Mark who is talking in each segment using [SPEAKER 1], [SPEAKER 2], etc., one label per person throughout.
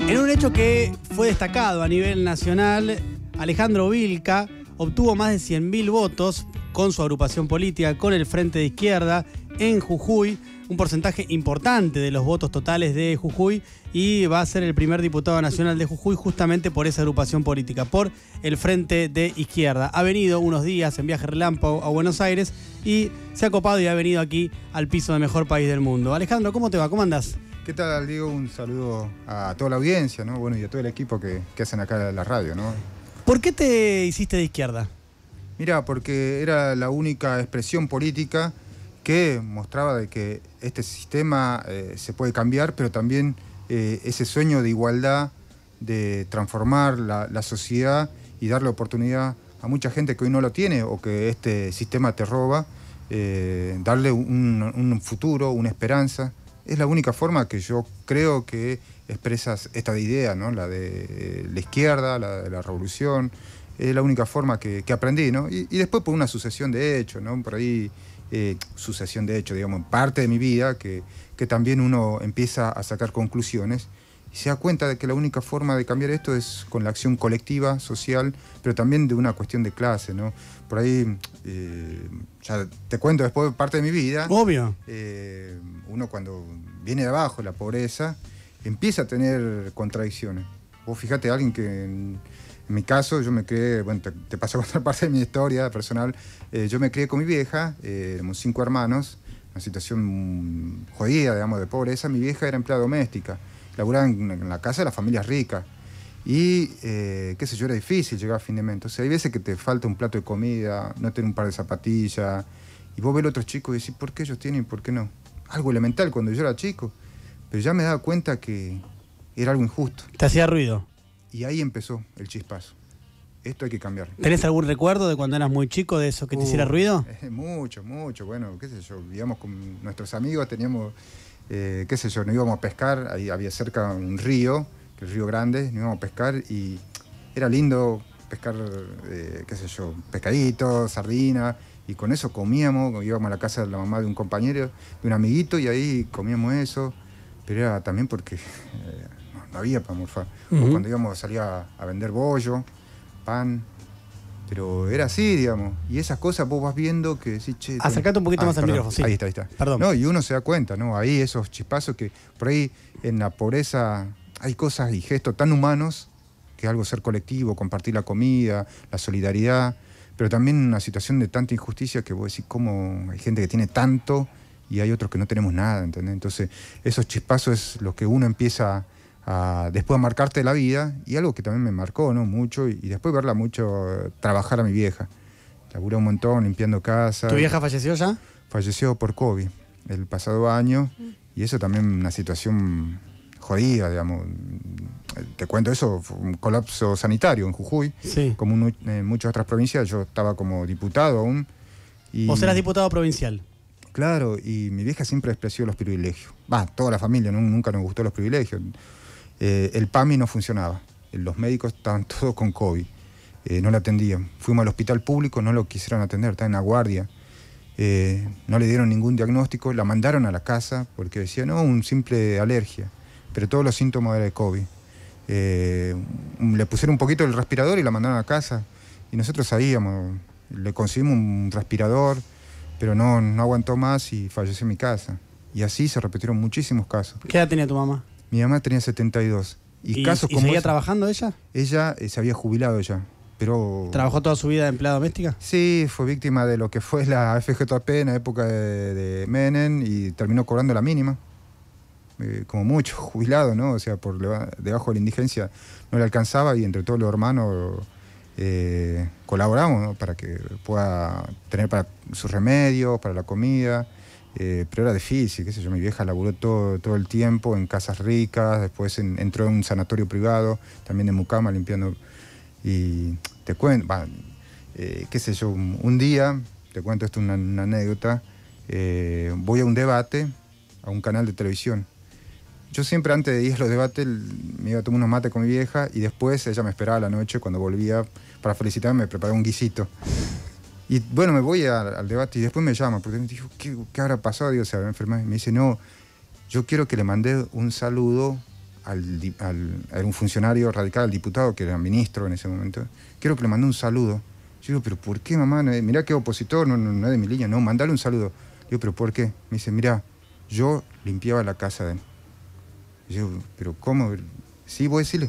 [SPEAKER 1] En un hecho que fue destacado a nivel nacional, Alejandro Vilca obtuvo más de 100.000 votos con su agrupación política, con el Frente de Izquierda, en Jujuy, un porcentaje importante de los votos totales de Jujuy y va a ser el primer diputado nacional de Jujuy justamente por esa agrupación política, por el Frente de Izquierda. Ha venido unos días en viaje relámpago a Buenos Aires y se ha copado y ha venido aquí al piso de Mejor País del Mundo. Alejandro, ¿cómo te va? ¿Cómo andás?
[SPEAKER 2] ¿Qué tal, Diego? Un saludo a toda la audiencia, Bueno, y a todo el equipo que, hacen acá la radio, ¿no? ¿Por qué te hiciste de izquierda? Mira, porque era la única expresión política que mostraba de que este sistema eh, se puede cambiar, pero también eh, ese sueño de igualdad, de transformar la, sociedad y darle oportunidad a mucha gente que hoy no lo tiene o que este sistema te roba, eh, darle un futuro, una esperanza es la única forma que yo creo que expresas esta idea, ¿no? La de la izquierda, la de la revolución. Es la única forma que, aprendí, ¿no? Y, después por una sucesión de hechos, ¿no? Por ahí, eh, sucesión de hechos, digamos, parte de mi vida, que, que también uno empieza a sacar conclusiones se da cuenta de que la única forma de cambiar esto es con la acción colectiva, social, pero también de una cuestión de clase, ¿no? Por ahí, eh, ya te cuento después parte de mi vida. Obvio. Eh, uno cuando viene de abajo, la pobreza, empieza a tener contradicciones. Vos fíjate, alguien que... En, mi caso, yo me crié, bueno, te, paso a contar parte de mi historia personal. Eh, yo me crié con mi vieja, éramos cinco hermanos, una situación jodida, digamos, de pobreza. Mi vieja era empleada doméstica laburaban en la casa de las familias ricas. Y, eh, qué sé yo, era difícil llegar a fin de mes. Entonces, hay veces que te falta un plato de comida, no tener un par de zapatillas. Y vos ves a otros chicos y decís, ¿por qué ellos tienen y por qué no? Algo elemental cuando yo era chico. Pero ya me daba cuenta que era algo injusto. Te hacía ruido. Y ahí empezó el chispazo. Esto hay que cambiar. ¿Tenés algún
[SPEAKER 1] recuerdo de cuando eras muy chico de eso que te hiciera ruido?
[SPEAKER 2] Mucho, mucho. Bueno, qué sé yo. vivíamos con nuestros amigos teníamos eh, qué sé yo, nos íbamos a pescar, ahí había cerca un río, que el río grande, nos íbamos a pescar y era lindo pescar, eh, qué sé yo, pescaditos, sardinas, y con eso comíamos, íbamos a la casa de la mamá de un compañero, de un amiguito, y ahí comíamos eso, pero era también porque eh, no, había para morfar. o cuando íbamos salía a vender bollo, pan, pero era así, digamos. Y esas cosas vos vas viendo que Acercate un poquito ah, más al micrófono, sí. Ahí está, ahí está. Perdón. No, y uno se da cuenta, ¿no? Ahí esos chispazos que por ahí en la pobreza hay cosas y gestos tan humanos que es algo ser colectivo, compartir la comida, la solidaridad, pero también una situación de tanta injusticia que vos decís, ¿cómo hay gente que tiene tanto y hay otros que no tenemos nada, ¿entendés? Entonces, esos chispazos es lo que uno empieza a después marcarte la vida y algo que también me marcó no mucho y, después verla mucho eh, trabajar a mi vieja laburé un montón limpiando casa tu vieja falleció ya falleció por covid el pasado año y eso también una situación jodida digamos te cuento eso fue un colapso sanitario en Jujuy sí. como en muchas otras provincias yo estaba como diputado aún y, vos eras diputado provincial claro y mi vieja siempre despreció los privilegios va toda la familia nunca nos gustó los privilegios eh, el PAMI no funcionaba. Los médicos estaban todos con COVID. Eh, no la atendían. Fuimos al hospital público, no lo quisieron atender, estaba en la guardia. Eh, no le dieron ningún diagnóstico, la mandaron a la casa porque decía, no, un simple alergia, pero todos los síntomas eran de COVID. le pusieron un poquito el respirador y la mandaron a casa. Y nosotros sabíamos, le conseguimos un respirador, pero no, no aguantó más y falleció en mi casa. Y así se repitieron muchísimos casos. ¿Qué edad tenía tu mamá? Mi mamá tenía 72. ¿Y, casos como seguía trabajando ella? Ella eh, se había jubilado ya. Pero, ¿Trabajó toda su vida de empleada doméstica? Sí, fue víctima de lo que fue la FGTP en la época de, Menem y terminó cobrando la mínima. Eh, como mucho, jubilado, ¿no? O sea, por debajo de la indigencia no le alcanzaba y entre todos los hermanos eh, colaboramos para que pueda tener para sus remedios, para la comida. Eh, pero era difícil, qué sé yo, mi vieja laburó todo, todo el tiempo en casas ricas, después entró en un sanatorio privado, también en Mucama limpiando. Y te cuento, eh, qué sé yo, un día, te cuento esto una, anécdota, eh, voy a un debate, a un canal de televisión. Yo siempre antes de ir a los debates me iba a tomar unos mates con mi vieja y después ella me esperaba a la noche cuando volvía para felicitarme, me preparaba un guisito. Y bueno, me voy al debate y después me llama, porque me dijo, ¿qué, qué habrá pasado? Dios se habrá enfermado. me dice, no, yo quiero que le mande un saludo al, a un funcionario radical, al diputado, que era ministro en ese momento. Quiero que le mande un saludo. Yo digo, pero ¿por qué, mamá? Eh, mira qué opositor, no, no, es de mi línea, no, mandale un saludo. Digo, pero ¿por qué? Me dice, mira yo limpiaba la casa de él. Yo, pero ¿cómo? Sí, voy a decirle.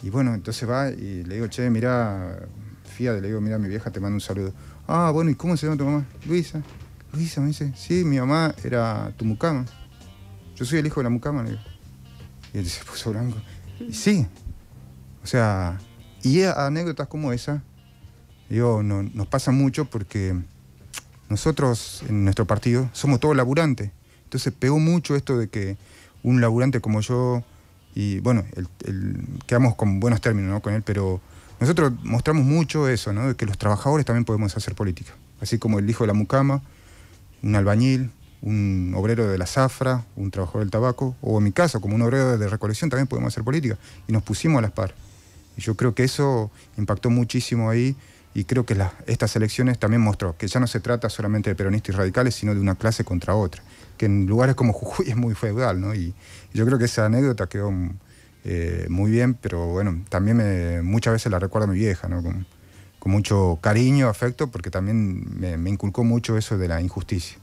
[SPEAKER 2] Y bueno, entonces va y le digo, che, mira Fía, le digo, mira, mi vieja te manda un saludo. Ah, bueno, ¿y cómo se llama tu mamá? Luisa. Luisa me dice, sí, mi mamá era tu mucama. Yo soy el hijo de la mucama, le digo. Y él se puso blanco. Y sí. O sea, y anécdotas como esa, digo, no, nos pasa mucho porque nosotros en nuestro partido somos todos laburantes. Entonces pegó mucho esto de que un laburante como yo, y bueno, quedamos con buenos términos ¿no? con él, pero nosotros mostramos mucho eso, De que los trabajadores también podemos hacer política. Así como el hijo de la mucama, un albañil, un obrero de la zafra, un trabajador del tabaco, o en mi caso, como un obrero de recolección, también podemos hacer política. Y nos pusimos a las par. Y yo creo que eso impactó muchísimo ahí y creo que estas elecciones también mostró que ya no se trata solamente de peronistas y radicales, sino de una clase contra otra, que en lugares como Jujuy es muy feudal, ¿no? y yo creo que esa anécdota quedó eh, muy bien, pero bueno, también me, muchas veces la recuerdo a mi vieja, ¿no? Con, mucho cariño, afecto, porque también me, inculcó mucho eso de la injusticia.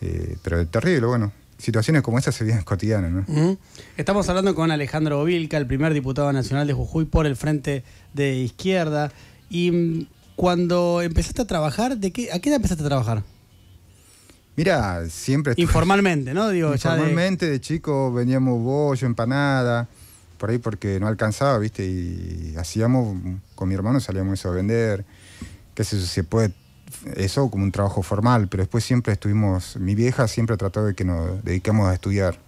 [SPEAKER 2] Eh, pero terrible, bueno. Situaciones como esas se vienen cotidianas. ¿no?
[SPEAKER 1] Estamos hablando con Alejandro Vilca, el primer diputado nacional de Jujuy por el Frente de Izquierda. Y mm, cuando empezaste a trabajar, ¿de qué, ¿a qué edad empezaste a trabajar?
[SPEAKER 2] Mira, siempre... Informalmente, ¿no? Digo, de... de... chico veníamos bollo, empanada por ahí porque no alcanzaba, ¿viste? Y hacíamos, con mi hermano salíamos eso a vender, que se puede, eso como un trabajo formal, pero después siempre estuvimos, mi vieja siempre ha de que nos dediquemos a estudiar,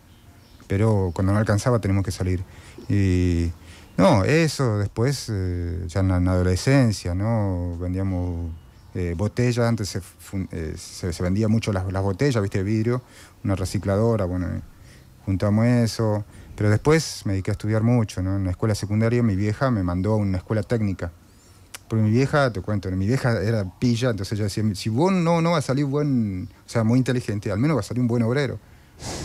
[SPEAKER 2] pero cuando no alcanzaba tenemos que salir. Y no, eso después, eh, ya en la, adolescencia, ¿no? Vendíamos eh, botellas, antes eh, se, vendía mucho las, botellas, ¿viste? vidrio, una recicladora, bueno, juntamos eso. Pero después me dediqué a estudiar mucho, En la escuela secundaria mi vieja me mandó a una escuela técnica. Porque mi vieja, te cuento, mi vieja era pilla, entonces ella decía, si vos no, no vas a salir buen, o sea, muy inteligente, al menos va a salir un buen obrero.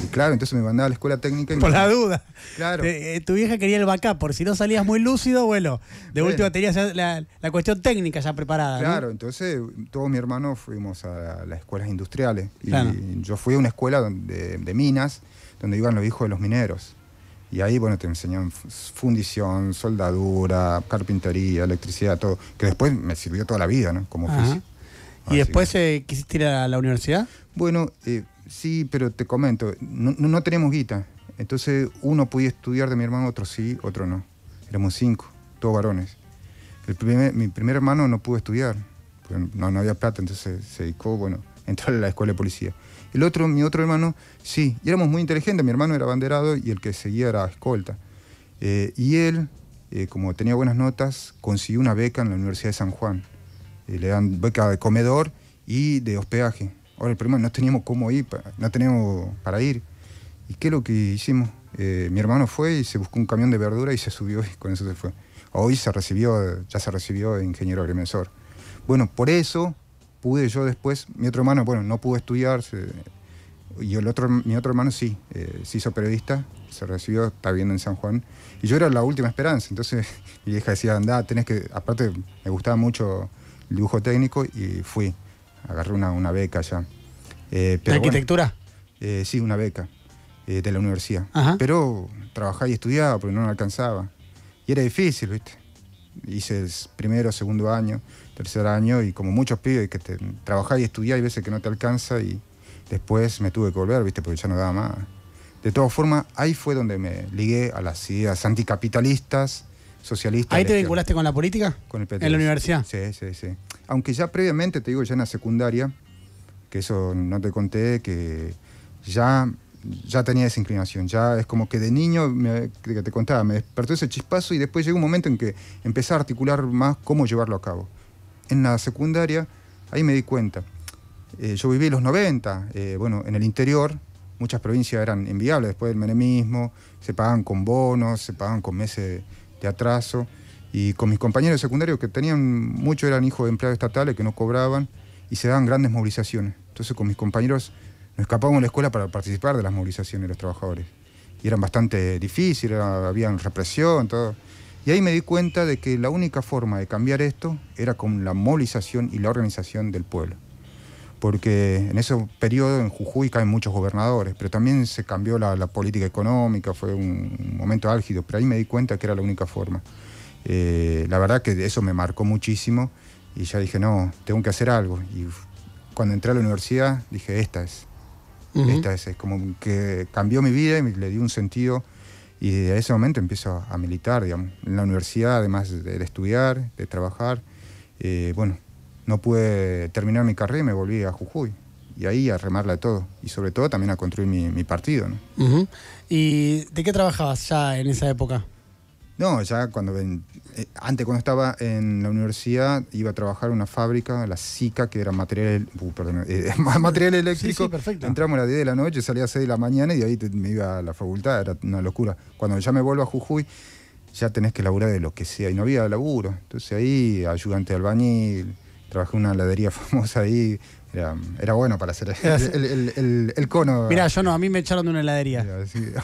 [SPEAKER 2] Y claro, entonces me mandaba a la escuela técnica. Y por la duda.
[SPEAKER 1] Claro. Eh, eh, tu vieja quería el backup, por si no salías muy lúcido, bueno, de última tenía la, la, cuestión técnica ya preparada. Claro,
[SPEAKER 2] entonces todos mis hermanos fuimos a las escuelas industriales. Y yo fui a una escuela de, de minas, donde iban los hijos de los mineros. Y ahí, bueno, te enseñan fundición, soldadura, carpintería, electricidad, todo, que después me sirvió toda la vida, ¿no? Como ¿Y después eh, quisiste ir a la universidad? Bueno, eh, sí, pero te comento, no, no, tenemos guita. Entonces, uno podía estudiar de mi hermano, otro sí, otro no. Éramos cinco, todos varones. El mi primer hermano no pudo estudiar, no, no había plata, entonces se dedicó, bueno, entró a la escuela de policía. El otro, mi otro hermano, sí, éramos muy inteligentes, mi hermano era banderado y el que seguía era escolta. Eh, y él, eh, como tenía buenas notas, consiguió una beca en la Universidad de San Juan. Eh, le dan beca de comedor y de hospedaje. Ahora el problema no teníamos cómo ir, no teníamos para ir. ¿Y qué es lo que hicimos? mi hermano fue y se buscó un camión de verdura y se subió y con eso se fue. Hoy se recibió, ya se recibió de ingeniero agrimensor. Bueno, por eso pude yo después, mi otro hermano, bueno, no pudo estudiar, y el otro, mi otro hermano sí, eh, se hizo periodista, se recibió, está viendo en San Juan, y yo era la última esperanza, entonces mi hija decía, anda, tenés que, aparte me gustaba mucho el dibujo técnico y fui, agarré una, una beca ya. Eh, pero arquitectura? Eh, sí, una beca eh, de la universidad, pero trabajaba y estudiaba porque no me alcanzaba, y era difícil, ¿viste? Hice el primero, segundo año, tercer año y como muchos pibes que te, trabajás y estudiás hay veces que no te alcanza y después me tuve que volver, viste, porque ya no daba más. De todas formas, ahí fue donde me ligué a las ideas anticapitalistas, socialistas. ¿Ahí te
[SPEAKER 1] vinculaste con la política?
[SPEAKER 2] Con el PT. ¿En la universidad? Sí, sí, sí. Aunque ya previamente, te digo, ya en la secundaria, que eso no te conté, que ya, ya tenía esa inclinación. Ya es como que de niño, me, que te contaba, me despertó ese chispazo y después llegó un momento en que empecé a articular más cómo llevarlo a cabo en la secundaria, ahí me di cuenta. Eh, yo viví los 90, eh, bueno, en el interior muchas provincias eran inviables después del menemismo, se pagaban con bonos, se pagaban con meses de, atraso, y con mis compañeros secundarios que tenían, muchos eran hijos de empleados estatales que no cobraban, y se daban grandes movilizaciones. Entonces con mis compañeros nos escapábamos de la escuela para participar de las movilizaciones de los trabajadores. Y eran bastante difíciles, había represión, todo. Y ahí me di cuenta de que la única forma de cambiar esto era con la movilización y la organización del pueblo. Porque en ese periodo en Jujuy caen muchos gobernadores, pero también se cambió la, política económica, fue un momento álgido, pero ahí me di cuenta que era la única forma. Eh, la verdad que eso me marcó muchísimo y ya dije, no, tengo que hacer algo. Y cuando entré a la universidad dije, esta es, esta es, es como que cambió mi vida y le dio un sentido y desde ese momento empiezo a militar, digamos. En la universidad, además de, estudiar, de trabajar, eh, bueno, no pude terminar mi carrera y me volví a Jujuy. Y ahí a remarla de todo. Y sobre todo también a construir mi, partido. ¿no? ¿Y de qué trabajabas ya en esa época? No, ya cuando ven, eh, antes cuando estaba en la universidad iba a trabajar en una fábrica, la SICA, que era material, uh, eh, material eléctrico. Sí, perfecto. Entramos a las 10 de la noche, salía a las 6 de la mañana y de ahí me iba a la facultad, era una locura. Cuando ya me vuelvo a Jujuy, ya tenés que laburar de lo que sea y no había laburo. Entonces ahí, ayudante de albañil, trabajé en una heladería famosa ahí, era, bueno para hacer el, cono. Mira,
[SPEAKER 1] yo no, a mí me echaron de una heladería.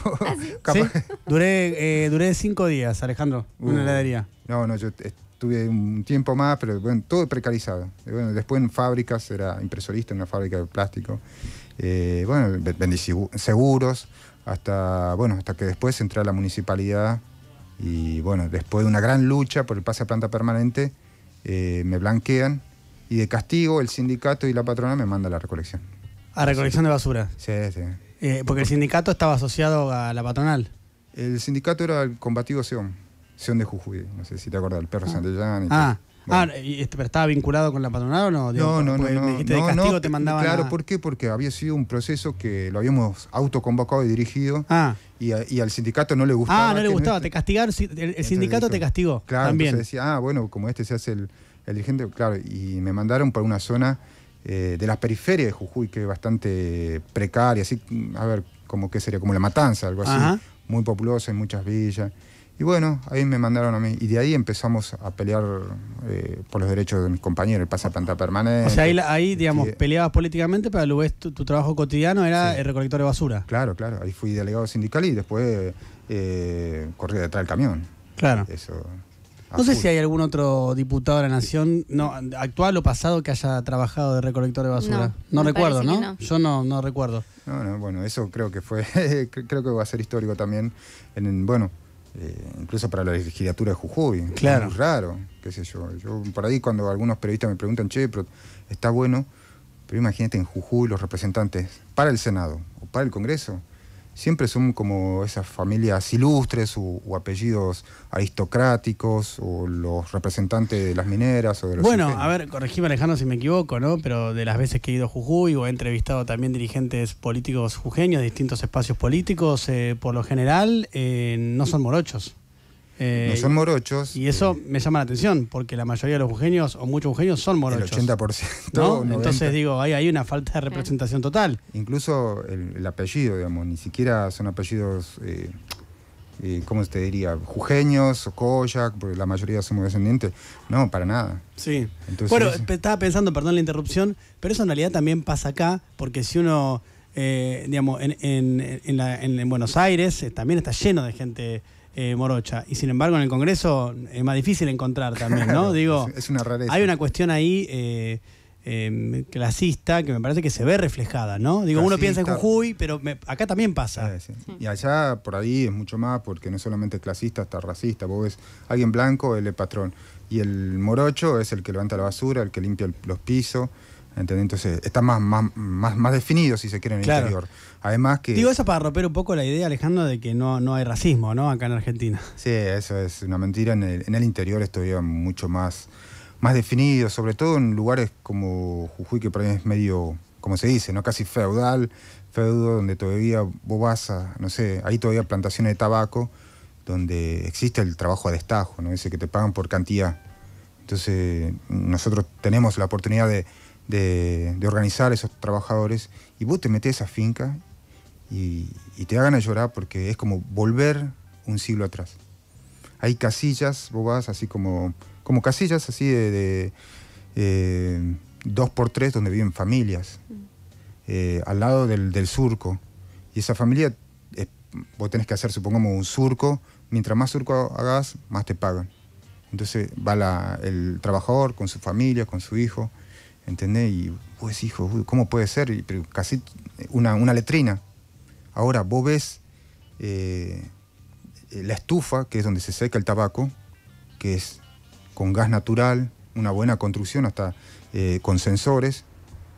[SPEAKER 1] Oh, ¿Ah,
[SPEAKER 2] eh, duré, cinco días, Alejandro, en una uh. heladería. No, no, yo estuve un tiempo más, pero bueno, todo precarizado. después en fábricas, era impresorista en una fábrica de plástico. Eh, bueno, vendí seguros, hasta, bueno, hasta que después entré a la municipalidad y bueno, después de una gran lucha por el pase a planta permanente, eh, me blanquean y de castigo el sindicato y la patronal me manda a la recolección.
[SPEAKER 1] ¿A recolección de basura? Sí, sí. Eh, porque el sindicato estaba asociado a la patronal.
[SPEAKER 2] El sindicato era el combativo Seón, Seón de Jujuy, no sé si te acuerdas el perro Santellán ah. Ah, ah este,
[SPEAKER 1] pero estaba vinculado con la patronal o no? no, no, no. no, de castigo, no, te eh, mandaban Claro,
[SPEAKER 2] ¿por qué? Porque había sido un proceso que lo habíamos autoconvocado y dirigido. Ah. Y, al sindicato no le gustaba. Ah, no le gustaba.
[SPEAKER 1] Este te castigaron, el, sindicato te castigó. Claro, también.
[SPEAKER 2] decía, ah, bueno, como este se hace el, el dirigente, claro, y me mandaron por una zona eh, de las periferias de Jujuy, que es bastante precaria, así, a ver, como que sería como la matanza, algo así, muy populosa en muchas villas. Y bueno, ahí me mandaron a mí. Y de ahí empezamos a pelear eh, por los derechos de mis compañeros, el pase permanente. O sea,
[SPEAKER 1] ahí, digamos, peleabas políticamente, pero lo tu, trabajo cotidiano era el recolector de basura. Claro, claro. Ahí fui delegado sindical y después eh, corrí detrás del camión. Claro. Eso. No sé si hay algún otro diputado de la Nación, no, actual o pasado, que haya trabajado de recolector de basura. No, recuerdo, ¿no?
[SPEAKER 2] Yo no, no recuerdo. No, no, bueno, eso creo que fue, creo que va a ser histórico también. En, bueno, eh, incluso para la legislatura de Jujuy. Claro. raro, qué sé yo. Yo por ahí cuando algunos periodistas me preguntan, che, pero está bueno, pero imagínate en Jujuy los representantes para el Senado o para el Congreso siempre son como esas familias ilustres o, apellidos aristocráticos o los representantes de las mineras o de los Bueno, a
[SPEAKER 1] ver, corregime Alejandro si me equivoco, ¿no? Pero de las veces que he ido a Jujuy o he entrevistado también dirigentes políticos jujeños de distintos espacios políticos, eh, por lo general eh, no son morochos. Eh, no son morochos. Y eso eh, me llama la atención, porque la mayoría de los jujeños, o muchos jujeños, son morochos. El 80%. ¿no? Entonces digo,
[SPEAKER 2] hay, hay una falta de representación total. Incluso el, apellido, digamos, ni siquiera son apellidos, eh, eh, ¿cómo te diría? Jujeños o Koyak, porque la mayoría somos descendientes. No, para nada. Sí. bueno,
[SPEAKER 1] estaba pensando, perdón la interrupción, pero eso en realidad también pasa acá, porque si uno, eh, digamos, en, en, Buenos Aires también está lleno de gente eh, morocha. Y sin embargo, en el Congreso es más difícil encontrar también, ¿no? Digo, es una rareza. Hay una cuestión ahí eh, em, clasista que me parece que se ve reflejada, ¿no? Digo, uno piensa en Jujuy, pero acá también pasa.
[SPEAKER 2] Y allá por ahí es mucho más, porque no solamente es clasista, está racista. Vos ves alguien blanco, él es patrón. Y el morocho es el que levanta la basura, el que limpia los pisos. Entonces está más, más, más, definido, si se quiere, en el interior. Además que... Digo eso para romper un poco la idea, Alejandro, de que no, no hay racismo, ¿no? Acá en Argentina. Sí, eso es una mentira. En el, interior es todavía mucho más, más definido, sobre todo en lugares como Jujuy, que por ahí es medio, como se dice, ¿no? Casi feudal, feudo, donde todavía vos no sé, hay todavía plantaciones de tabaco, donde existe el trabajo a destajo, ¿no? Dice que te pagan por cantidad. Entonces, nosotros tenemos la oportunidad de de, organizar a esos trabajadores, y vos te metes a finca y, te hagan a llorar porque es como volver un siglo atrás. Hay casillas, vos así como, como casillas así de, eh, dos por tres donde viven familias, mm. eh, al lado del, surco. Y esa familia, eh, vos tenés que hacer, supongamos, un surco. Mientras más surco hagas, más te pagan. Entonces va el trabajador con su familia, con su hijo. ¿entendés? Y pues hijo, ¿cómo puede ser? casi una, letrina. Ahora, vos ves eh, la estufa, que es donde se seca el tabaco, que es con gas natural, una buena construcción hasta eh, con sensores.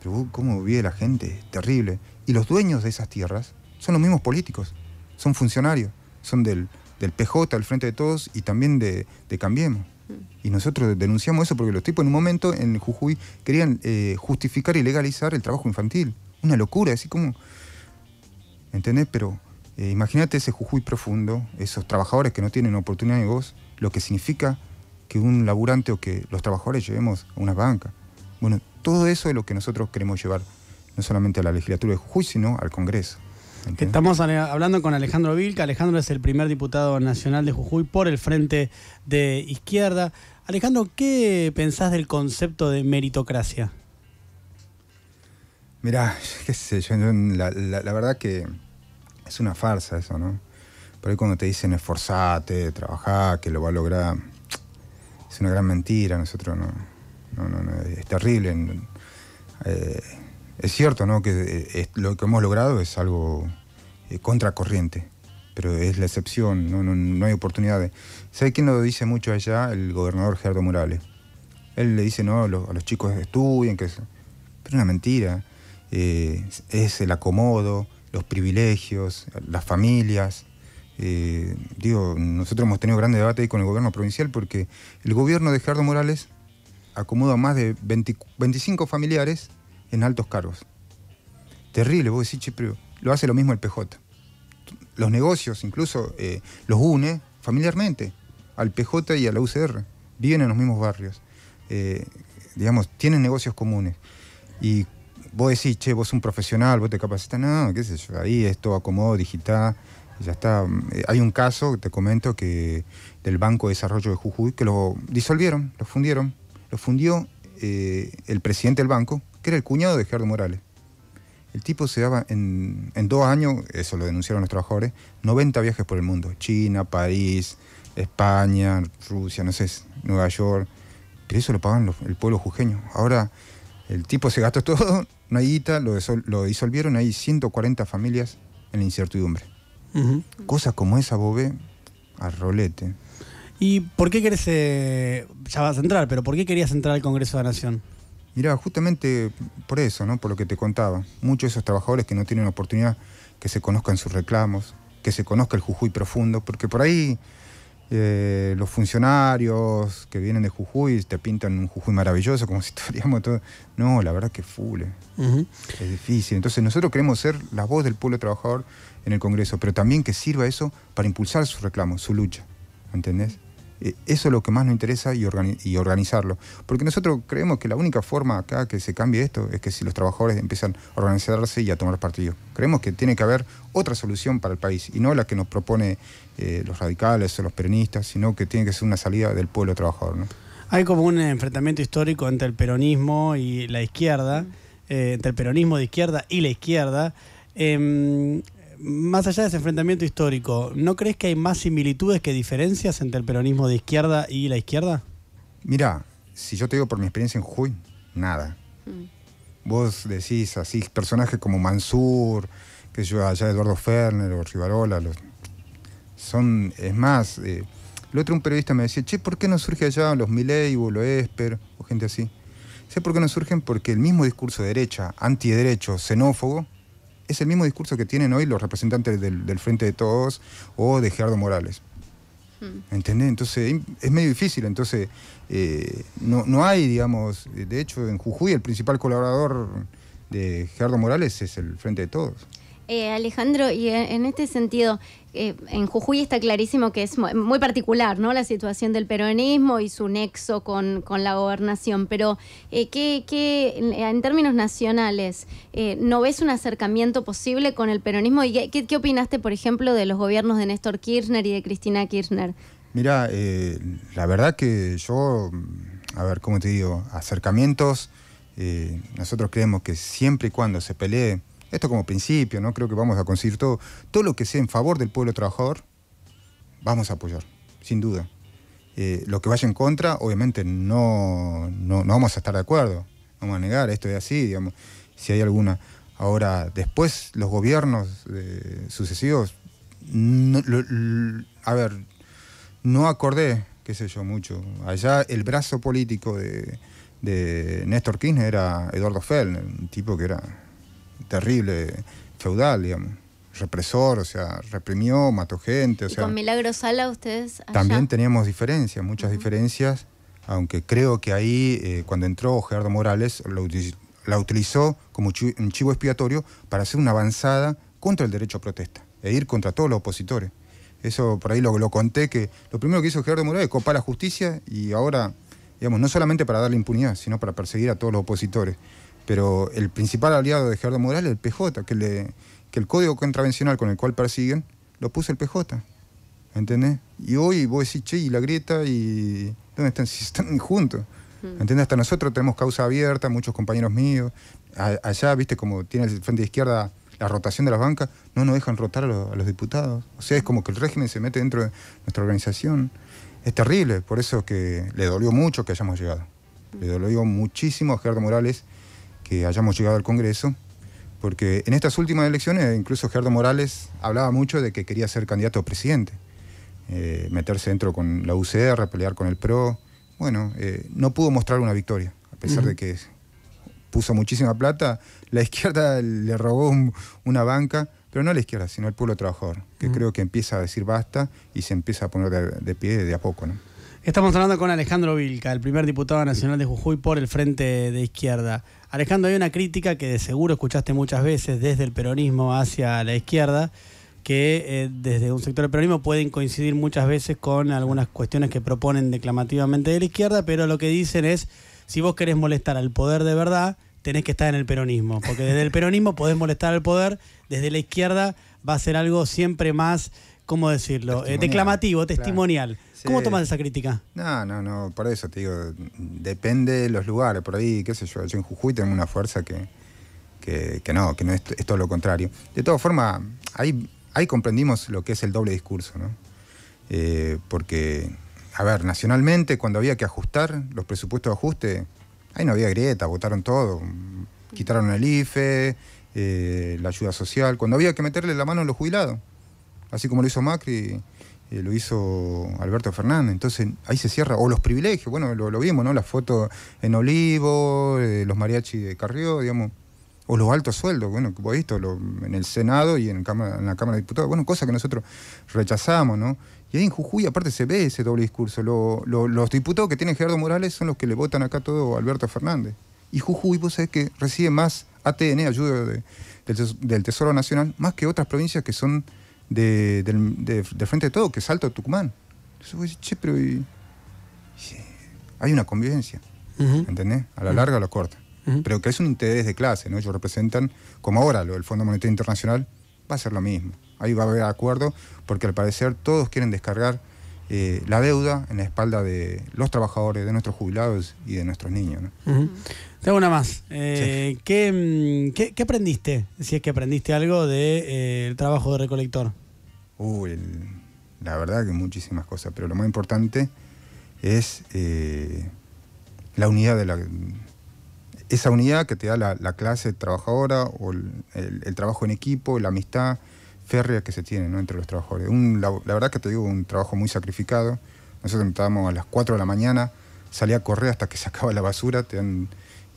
[SPEAKER 2] Pero ¿cómo vive la gente? Terrible. Y los dueños de esas tierras son los mismos políticos, son funcionarios, son del, del PJ, al frente de todos y también de, de Cambiemos. Y nosotros denunciamos eso porque los tipos en un momento en Jujuy querían eh, justificar y legalizar el trabajo infantil. Una locura, así como... ¿Entendés? Pero eh, imagínate ese Jujuy profundo, esos trabajadores que no tienen oportunidad de voz, lo que significa que un laburante o que los trabajadores llevemos a una banca. Bueno, todo eso es lo que nosotros queremos llevar, no solamente a la legislatura de Jujuy, sino al Congreso.
[SPEAKER 1] Estamos hablando con Alejandro Vilca. Alejandro es el primer diputado nacional de Jujuy por el Frente de Izquierda. Alejandro, ¿qué pensás del concepto de meritocracia?
[SPEAKER 2] Mirá, qué sé yo, la, verdad que es una farsa eso, ¿no? Por ahí cuando te dicen esforzate, trabajá, que lo va a lograr, es una gran mentira, nosotros no, es terrible. Eh, es cierto, ¿no? Que eh, lo que hemos logrado es algo eh, contracorriente, pero es la excepción, no, hay oportunidades. ¿Sabe quién lo dice mucho allá? El gobernador Gerardo Morales. Él le dice, no, a los chicos estudien, que... Pero es una mentira. Eh, es el acomodo, los privilegios, las familias. digo, nosotros hemos tenido grandes debate con el gobierno provincial porque el gobierno de Gerardo Morales acomoda a más de 25 familiares en altos cargos. Terrible, vos decís, che, pero lo hace lo mismo el PJ. Los negocios incluso eh, los une familiarmente al PJ y a la UCR. Viven en los mismos barrios. Eh, digamos, tienen negocios comunes. Y vos decís, che, vos un profesional, vos te capacitas, no, qué sé yo, ahí esto acomodo, digital, ya está. Eh, hay un caso, te comento, que del Banco de Desarrollo de Jujuy, que lo disolvieron, lo fundieron, lo fundió el presidente del banco, que era el cuñado de Gerardo Morales. El tipo se daba en, dos años, eso lo denunciaron los trabajadores, 90 viajes por el mundo. China, París, España, Rusia, no sé, Nueva York. Pero eso lo pagaban el pueblo jujeño. Ahora el tipo se gastó todo, una guita, lo, disolvieron, hay 140 familias en la incertidumbre. Cosas como esa, Bobé, a rolete. ¿Y por qué querés, eh, ya vas a entrar, pero por qué querías entrar al Congreso de la Nación? Mirá, justamente por eso, ¿no? Por lo que te contaba. Muchos de esos trabajadores que no tienen oportunidad que se conozcan sus reclamos, que se conozca el Jujuy profundo, porque por ahí eh, los funcionarios que vienen de Jujuy te pintan un Jujuy maravilloso, como si estuviéramos todo. No, la verdad que fule. ¿eh? Es difícil. Entonces, nosotros queremos ser la voz del pueblo trabajador en el Congreso, pero también que sirva eso para impulsar su reclamo, su lucha. ¿Entendés? Eh, eso es lo que más nos interesa y, organizarlo. Porque nosotros creemos que la única forma acá que se cambie esto es que si los trabajadores empiezan a organizarse y a tomar partido. Creemos que tiene que haber otra solución para el país y no la que nos propone eh, los radicales o los peronistas, sino que tiene que ser una salida del pueblo trabajador.
[SPEAKER 1] Hay como un enfrentamiento histórico entre el peronismo y la izquierda, mm. eh, entre el peronismo de izquierda y la izquierda. Em, más allá de ese enfrentamiento histórico, ¿no crees que hay más similitudes que diferencias
[SPEAKER 2] entre el peronismo de izquierda y la izquierda? Mira, si yo te digo por mi experiencia en Jujuy, nada. Mm. Vos decís así, personajes como Mansur, que yo allá Eduardo Ferner o Rivarola, son, es más, eh, lo otro un periodista me decía, che, ¿por qué no surgen allá los Milei o Esper o gente así? ¿Sé por qué no surgen? Porque el mismo discurso de derecha, antiderecho, xenófobo, es el mismo discurso que tienen hoy los representantes del, Frente de Todos o de Gerardo Morales. Hmm. Entonces es medio difícil, entonces eh, no, no hay, digamos, de hecho en Jujuy el principal colaborador de Gerardo Morales es el Frente de Todos.
[SPEAKER 1] Eh, Alejandro, y en este sentido, eh, en Jujuy está clarísimo que es muy particular ¿no? la situación del peronismo y su nexo con, la gobernación, pero eh, ¿qué, en términos nacionales, ¿no ves un acercamiento posible con el peronismo? ¿Y qué, qué, opinaste, por ejemplo, de los gobiernos de Néstor Kirchner y de Cristina Kirchner?
[SPEAKER 2] Mira, la verdad que yo, a ver, ¿cómo te digo? Acercamientos, nosotros creemos que siempre y cuando se pelee esto como principio, ¿no? Creo que vamos a conseguir todo. Todo lo que sea en favor del pueblo trabajador, vamos a apoyar, sin duda. Eh, lo que vaya en contra, obviamente no, no, vamos a estar de acuerdo. Vamos a negar, esto es así, digamos, si hay alguna. Ahora, después los gobiernos eh, sucesivos, a ver, no acordé, qué sé yo, mucho. Allá el brazo político de, de Néstor Kirchner era Eduardo Fell, un tipo que era terrible, feudal, digamos. Represor, o sea, reprimió, mató gente. O sea, con
[SPEAKER 1] Milagro Sala ustedes. También
[SPEAKER 2] teníamos diferencias, muchas diferencias, aunque creo que ahí, eh, cuando entró Gerardo Morales, la utilizó como un chivo expiatorio para hacer una avanzada contra el derecho a protesta e ir contra todos los opositores. Eso por ahí lo, lo conté, que lo primero que hizo Gerardo Morales es copar la justicia y ahora, digamos, no solamente para darle impunidad, sino para perseguir a todos los opositores. Pero el principal aliado de Gerardo Morales, el PJ, que, le, que el código contravencional con el cual persiguen, lo puso el PJ. ¿Entendés? Y hoy vos decís, che, y la grieta, y. ¿Dónde están? Si están juntos. Mm. ¿Entendés? Hasta nosotros tenemos causa abierta, muchos compañeros míos. allá, viste, como tiene el frente de izquierda la rotación de las bancas, no nos dejan rotar a los, a los, diputados. O sea, es como que el régimen se mete dentro de nuestra organización. Es terrible, por eso que le dolió mucho que hayamos llegado. Le dolió muchísimo a Gerardo Morales que hayamos llegado al Congreso, porque en estas últimas elecciones incluso Gerardo Morales hablaba mucho de que quería ser candidato a presidente, eh, meterse dentro con la UCR, pelear con el PRO. Bueno, eh, no pudo mostrar una victoria, a pesar de que puso muchísima plata, la izquierda le robó una banca, pero no la izquierda, sino el pueblo trabajador, que creo que empieza a decir basta y se empieza a poner de, pie de a poco. Estamos hablando con Alejandro Vilca, el primer diputado nacional de Jujuy por el Frente
[SPEAKER 1] de Izquierda. Alejandro, hay una crítica que de seguro escuchaste muchas veces desde el peronismo hacia la izquierda, que eh, desde un sector del peronismo pueden coincidir muchas veces con algunas cuestiones que proponen declamativamente de la izquierda, pero lo que dicen es, si vos querés molestar al poder de verdad, tenés que estar en el peronismo, porque desde el peronismo podés molestar al poder, desde la izquierda va a ser algo siempre más, ¿cómo decirlo?, eh, declamativo, testimonial. ¿Cómo tomas esa crítica?
[SPEAKER 2] No, no, no, por eso te digo, depende de los lugares, por ahí, qué sé yo, yo en Jujuy tengo una fuerza que, no, que no es, todo lo contrario. De todas formas, ahí, ahí comprendimos lo que es el doble discurso, ¿no? Eh, porque, a ver, nacionalmente, cuando había que ajustar los presupuestos de ajuste, ahí no había grieta, votaron todo, quitaron el IFE, eh, la ayuda social, cuando había que meterle la mano a los jubilados, así como lo hizo Macri eh, lo hizo Alberto Fernández. Entonces ahí se cierra. O los privilegios, bueno, lo, vimos, ¿no? Las fotos en Olivo, eh, los mariachis de Carrió, digamos. O los altos sueldos, bueno, que vos visto en el Senado y en, en la Cámara de Diputados. Bueno, cosas que nosotros rechazamos, ¿no? Y ahí en Jujuy, aparte, se ve ese doble discurso. los diputados que tiene Gerardo Morales son los que le votan acá todo a Alberto Fernández. Y Jujuy, vos sabés que recibe más ATN, ayuda del, del Tesoro Nacional, más que otras provincias que son de, del, Frente de Todo, que salto a Tucumán. Entonces a che, pero hay una convivencia, ¿entendés? A la larga o a la corta. Pero que es un interés de clase, ¿no? Ellos representan, como ahora lo del Fondo Monetario Internacional, va a ser lo mismo. Ahí va a haber acuerdo, porque al parecer todos quieren descargar eh, la deuda en la espalda de los trabajadores, de nuestros jubilados y de nuestros niños.
[SPEAKER 1] ¿no? una más. Eh, mm, ¿qué, aprendiste? Si es que aprendiste algo del eh, trabajo de recolector.
[SPEAKER 2] Uy, la verdad que muchísimas cosas, pero lo más importante es la unidad de la... Esa unidad que te da la, clase trabajadora o el trabajo en equipo, la amistad, férrea que se tiene ¿no? entre los trabajadores. la, verdad que te digo, un trabajo muy sacrificado. Nosotros entrábamos a las 4 de la mañana, salía a correr hasta que se acaba la basura.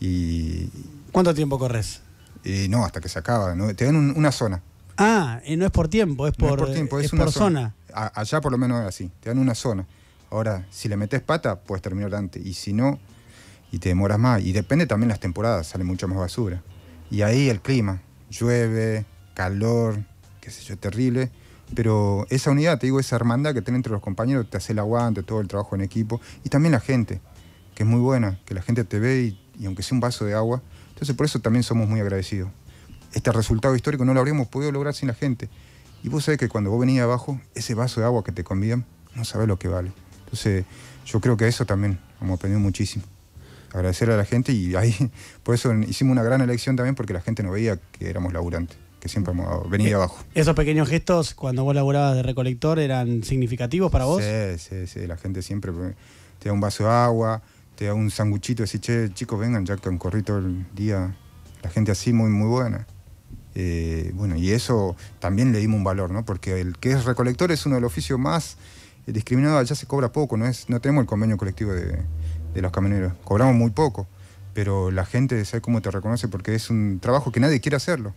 [SPEAKER 2] y, ¿Cuánto tiempo corres? Y no, hasta que se acaba. Te dan una zona. Ah, y no es por tiempo, es por, zona. allá por lo menos es así, te dan una zona. Ahora, si le metes pata, puedes terminar antes. Y si no, y te demoras más. Y depende también las temporadas, sale mucha más basura. Y ahí el clima, llueve, calor, qué sé yo, terrible. Pero esa unidad, te digo, esa hermandad que tenés entre los compañeros, te hace el aguante, todo el trabajo en equipo. Y también la gente, que es muy buena, que la gente te ve y, aunque sea un vaso de agua. Entonces por eso también somos muy agradecidos. Este resultado histórico no lo habríamos podido lograr sin la gente. Y vos sabés que cuando vos venís abajo, ese vaso de agua que te convidan, no sabés lo que vale. Entonces yo creo que eso también hemos aprendido muchísimo agradecer a la gente y ahí por eso hicimos una gran elección también porque la gente no veía que éramos laburantes que siempre hemos venido eh, abajo.
[SPEAKER 1] ¿Esos pequeños gestos cuando vos laburabas de recolector
[SPEAKER 2] eran significativos para vos? Sí, sí, sí. La gente siempre te da un vaso de agua, te da un sanguchito, decís, che, chicos, vengan, ya que han corrido todo el día. La gente así, muy, muy buena. Eh, bueno, y eso también le dimos un valor, ¿no? Porque el que es recolector es uno de los oficios más discriminados, ya se cobra poco, no, es, no tenemos el convenio colectivo de, de los camioneros, cobramos muy poco, pero la gente sabe cómo te reconoce porque es un trabajo que nadie quiere hacerlo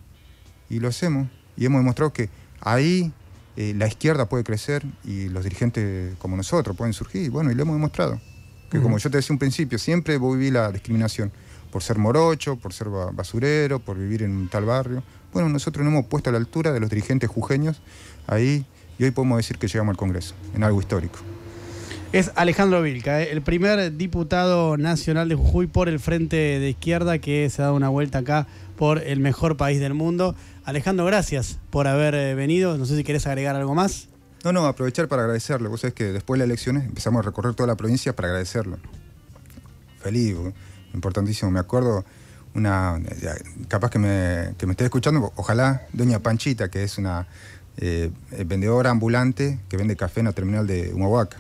[SPEAKER 2] y lo hacemos. Y hemos demostrado que ahí eh, la izquierda puede crecer y los dirigentes como nosotros pueden surgir. Y bueno, y lo hemos demostrado. Que como yo te decía un principio, siempre viví la discriminación por ser morocho, por ser basurero, por vivir en un tal barrio. Bueno, nosotros nos hemos puesto a la altura de los dirigentes jujeños ahí y hoy podemos decir que llegamos al Congreso, en algo histórico.
[SPEAKER 1] Es Alejandro Vilca, eh, el primer diputado nacional de Jujuy por el Frente de Izquierda que se ha dado una vuelta acá por el mejor país del mundo. Alejandro, gracias por
[SPEAKER 2] haber eh, venido. No sé si querés agregar algo más. No, no, aprovechar para agradecerlo. Vos sabés que después de las elecciones empezamos a recorrer toda la provincia para agradecerlo. Feliz, importantísimo. Me acuerdo una. Capaz que me, que esté escuchando, ojalá Doña Panchita, que es una eh, eh, vendedora ambulante que vende café en la terminal de Humahuaca,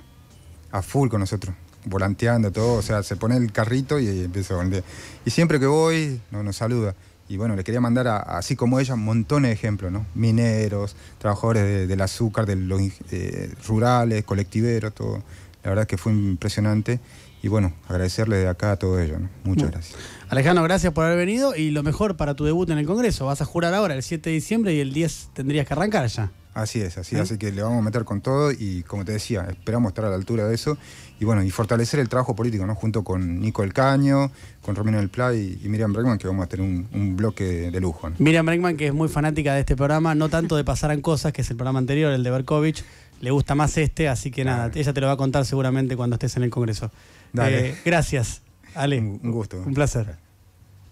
[SPEAKER 2] a full con nosotros volanteando todo, o sea, se pone el carrito y empieza a vender. Y siempre que voy, nos saluda. Y bueno, le quería mandar, así como ella, montones de ejemplos, ¿no? Mineros, trabajadores del azúcar, de los eh, rurales, colectiveros, todo. La verdad es que fue impresionante. Y bueno, agradecerle de acá a todo ello. ¿no? Muchas gracias.
[SPEAKER 1] Alejandro, gracias por haber venido y lo mejor para tu debut en el Congreso. Vas a jurar ahora el 7 de diciembre y el 10 tendrías que arrancar ya.
[SPEAKER 2] Así es, así, así que le vamos a meter con todo y como te decía, esperamos estar a la altura de eso y bueno, y fortalecer el trabajo político, ¿no? Junto con Nico El Caño, con Romino El Play y, Miriam Bregman, que vamos a tener un, bloque de, lujo.
[SPEAKER 1] Miriam Bregman, que es muy fanática de este programa, no tanto de pasarán Cosas, que es el programa anterior, el de Berkovich, le gusta más este, así que nada, ella te lo va a contar seguramente cuando estés en el Congreso. Dale. Eh, gracias, Ale.
[SPEAKER 2] un gusto. Un
[SPEAKER 1] placer.